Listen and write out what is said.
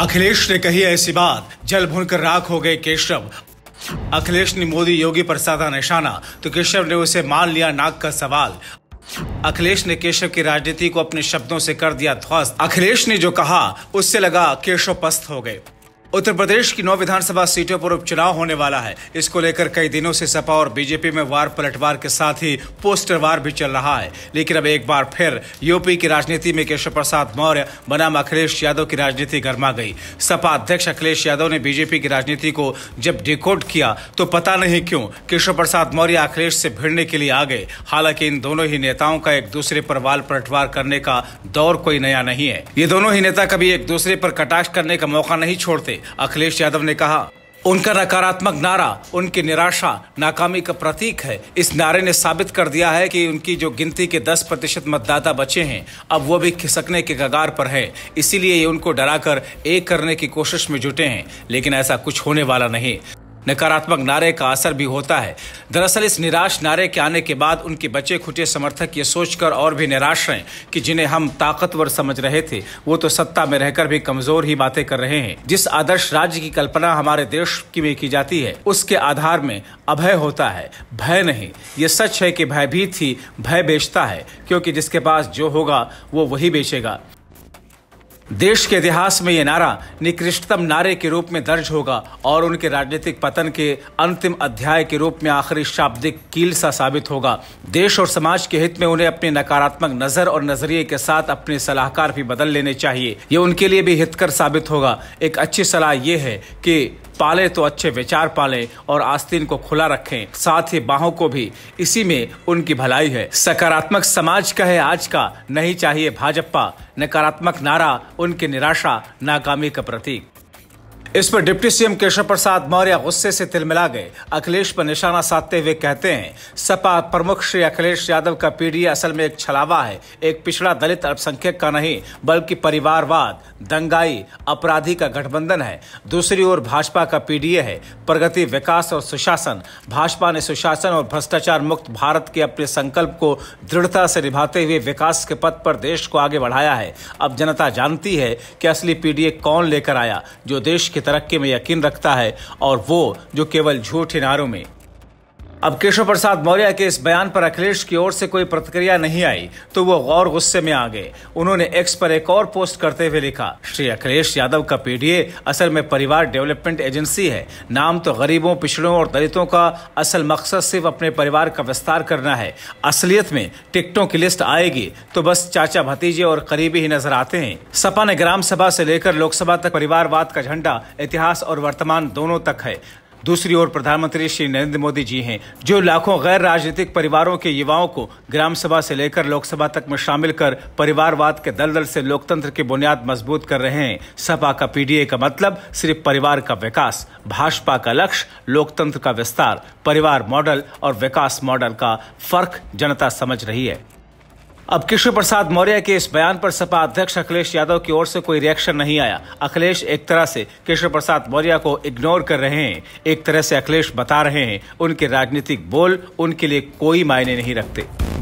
अखिलेश ने कही ऐसी बात जल कर राख हो गए केशव अखिलेश ने मोदी योगी पर साधा निशाना तो केशव ने उसे मान लिया नाक का सवाल अखिलेश ने केशव की राजनीति को अपने शब्दों से कर दिया ध्वस्त अखिलेश ने जो कहा उससे लगा केशव पस्त हो गए उत्तर प्रदेश की नौ विधानसभा सीटों पर उपचुनाव होने वाला है इसको लेकर कई दिनों से सपा और बीजेपी में वार पलटवार के साथ ही पोस्टर वार भी चल रहा है लेकिन अब एक बार फिर यूपी की राजनीति में केशव प्रसाद मौर्य बनाम अखिलेश यादव की राजनीति गर्मा गई सपा अध्यक्ष अखिलेश यादव ने बीजेपी की राजनीति को जब डिकोड किया तो पता नहीं क्यों केशव प्रसाद मौर्य अखिलेश से भिड़ने के लिए आ गए हालांकि इन दोनों ही नेताओं का एक दूसरे पर वार पलटवार करने का दौर कोई नया नहीं है ये दोनों ही नेता कभी एक दूसरे पर कटाक्ष करने का मौका नहीं छोड़ते अखिलेश यादव ने कहा उनका नकारात्मक नारा उनकी निराशा नाकामी का प्रतीक है इस नारे ने साबित कर दिया है कि उनकी जो गिनती के 10 प्रतिशत मतदाता बचे हैं अब वो भी खिसकने के कगार पर है इसीलिए ये उनको डराकर एक करने की कोशिश में जुटे हैं लेकिन ऐसा कुछ होने वाला नहीं नकारात्मक नारे का असर भी होता है दरअसल इस निराश नारे के आने के बाद उनके बचे खुटे समर्थक ये सोचकर और भी निराश हैं कि जिन्हें हम ताकतवर समझ रहे थे वो तो सत्ता में रहकर भी कमजोर ही बातें कर रहे हैं जिस आदर्श राज्य की कल्पना हमारे देश की में की जाती है उसके आधार में अभय होता है भय नहीं ये सच है कि भयभीत ही भय बेचता है क्योंकि जिसके पास जो होगा वो वही बेचेगा देश के इतिहास में ये नारा निकृष्टतम नारे के रूप में दर्ज होगा और उनके राजनीतिक पतन के अंतिम अध्याय के रूप में आखिरी शाब्दिक कील सा साबित होगा देश और समाज के हित में उन्हें अपने नकारात्मक नजर और नजरिए के साथ अपने सलाहकार भी बदल लेने चाहिए ये उनके लिए भी हितकर साबित होगा एक अच्छी सलाह ये है कि पाले तो अच्छे विचार पाले और आस्तीन को खुला रखें साथ ही बाहों को भी इसी में उनकी भलाई है सकारात्मक समाज का है आज का नहीं चाहिए भाजपा नकारात्मक नारा उनकी निराशा नाकामी का प्रतीक इस पर डिप्टी सीएम केशव प्रसाद मौर्य गुस्से से तिलमिला गए अखिलेश पर निशाना साधते हुए कहते हैं सपा प्रमुख श्री अखिलेश यादव का पीडीए असल में एक छलावा है एक पिछड़ा दलित अल्पसंख्यक का नहीं बल्कि परिवारवाद दंगाई अपराधी का गठबंधन है दूसरी ओर भाजपा का पीडीए है प्रगति विकास और सुशासन भाजपा ने सुशासन और भ्रष्टाचार मुक्त भारत के अपने संकल्प को दृढ़ता से निभाते हुए विकास के पथ पर देश को आगे बढ़ाया है अब जनता जानती है कि असली पीडीए कौन लेकर आया जो देश के तरक्की में यकीन रखता है और वो जो केवल झूठे नारों में अब केशव प्रसाद मौर्य के इस बयान पर अखिलेश की ओर से कोई प्रतिक्रिया नहीं आई तो वो गौर गुस्से में आ गए उन्होंने एक्स पर एक और पोस्ट करते हुए लिखा श्री अखिलेश यादव का पीडीए असल में परिवार डेवलपमेंट एजेंसी है नाम तो गरीबों पिछड़ों और दलितों का असल मकसद सिर्फ अपने परिवार का विस्तार करना है असलियत में टिकटों की लिस्ट आएगी तो बस चाचा भतीजे और करीबी ही नजर आते हैं सपा ने ग्राम सभा से लेकर लोकसभा तक परिवारवाद का झंडा इतिहास और वर्तमान दोनों तक है दूसरी ओर प्रधानमंत्री श्री नरेंद्र मोदी जी हैं जो लाखों गैर राजनीतिक परिवारों के युवाओं को ग्राम सभा से लेकर लोकसभा तक में शामिल कर परिवारवाद के दलदल से लोकतंत्र की बुनियाद मजबूत कर रहे हैं सपा का पीडीए का मतलब सिर्फ परिवार का विकास भाजपा का लक्ष्य लोकतंत्र का विस्तार परिवार मॉडल और विकास मॉडल का फर्क जनता समझ रही है अब कृष्ण प्रसाद मौर्य के इस बयान पर सपा अध्यक्ष अखिलेश यादव की ओर से कोई रिएक्शन नहीं आया अखिलेश एक तरह से कृष्ण प्रसाद मौर्य को इग्नोर कर रहे हैं एक तरह से अखिलेश बता रहे हैं उनके राजनीतिक बोल उनके लिए कोई मायने नहीं रखते